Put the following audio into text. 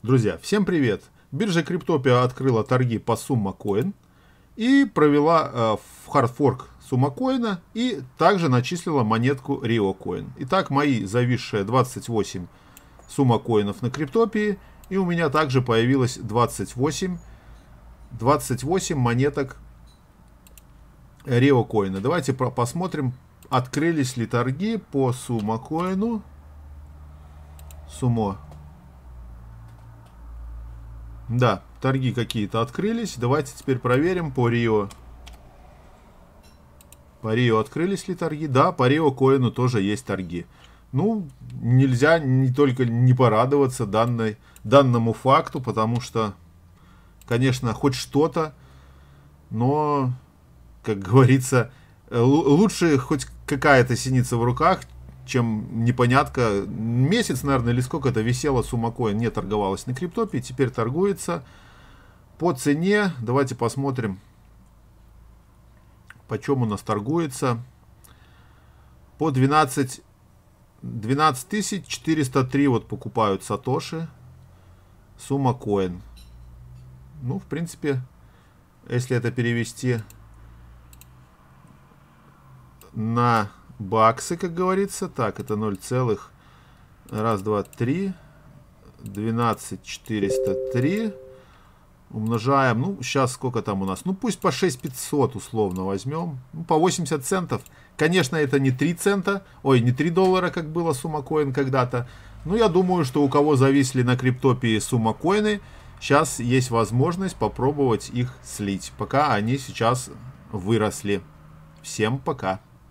Друзья, всем привет! Биржа Криптопия открыла торги по Сумма Коин и провела хардфорк Сумма Коина и также начислила монетку Рио Коин. Итак, мои зависшие 28 Сумма Коинов на Криптопии и у меня также появилось 28, 28 монеток Рио Коина. Давайте посмотрим, открылись ли торги по Сумма Коину. Сумо да, торги какие-то открылись. Давайте теперь проверим по Рио. По Рио открылись ли торги? Да, по Рио Коину тоже есть торги. Ну, нельзя не только не порадоваться данной, данному факту, потому что, конечно, хоть что-то, но, как говорится, лучше хоть какая-то синица в руках, чем непонятка. Месяц, наверное, или сколько это висело Сумакоин, не торговалась на криптопе, теперь торгуется. По цене, давайте посмотрим, почем у нас торгуется. По 12, 12 403 вот покупают Сатоши. Сумма коин. Ну, в принципе, если это перевести на баксы, как говорится. Так, это 0 целых. Раз, два, три. 12 403. Умножаем. Ну, сейчас сколько там у нас? Ну, пусть по 6 500 условно возьмем. Ну, по 80 центов. Конечно, это не 3 цента. Ой, не 3 доллара, как было сумма коин когда-то. Но ну, я думаю, что у кого зависли на криптопии сумма коины, сейчас есть возможность попробовать их слить, пока они сейчас выросли. Всем пока!